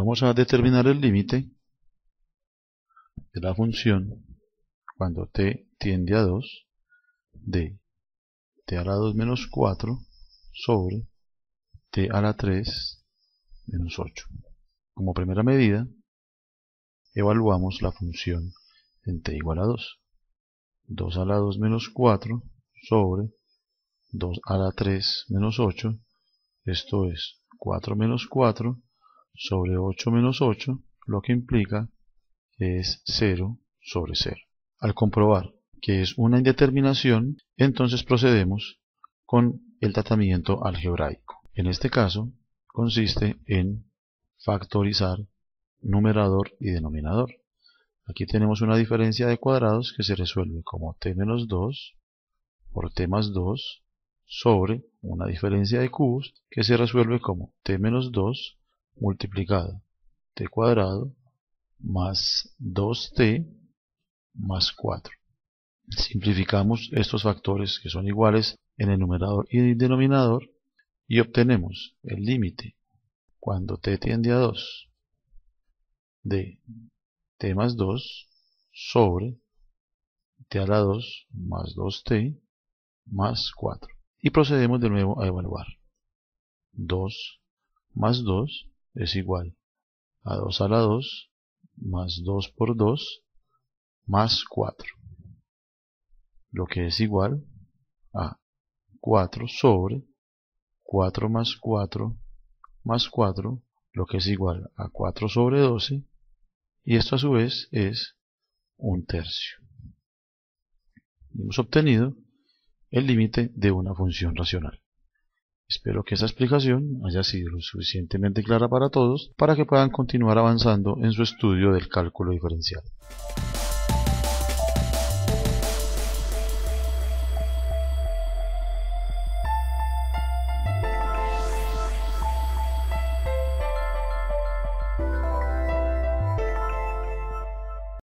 vamos a determinar el límite de la función cuando t tiende a 2 de t a la 2 menos 4 sobre t a la 3 menos 8. Como primera medida, evaluamos la función en t igual a 2. 2 a la 2 menos 4 sobre 2 a la 3 menos 8, esto es 4 menos 4 sobre 8 menos 8, lo que implica que es 0 sobre 0. Al comprobar que es una indeterminación, entonces procedemos con el tratamiento algebraico. En este caso, consiste en factorizar numerador y denominador. Aquí tenemos una diferencia de cuadrados que se resuelve como t menos 2 por t más 2 sobre una diferencia de cubos que se resuelve como t menos 2 multiplicado t cuadrado más 2t más 4. Simplificamos estos factores que son iguales en el numerador y el denominador y obtenemos el límite cuando t tiende a 2 de t más 2 sobre t a la 2 más 2t más 4. Y procedemos de nuevo a evaluar. 2 más 2 es igual a 2 a la 2 más 2 por 2 más 4. Lo que es igual a 4 sobre 4 más 4 más 4, lo que es igual a 4 sobre 12, y esto a su vez es un tercio. hemos obtenido el límite de una función racional. Espero que esta explicación haya sido lo suficientemente clara para todos para que puedan continuar avanzando en su estudio del cálculo diferencial.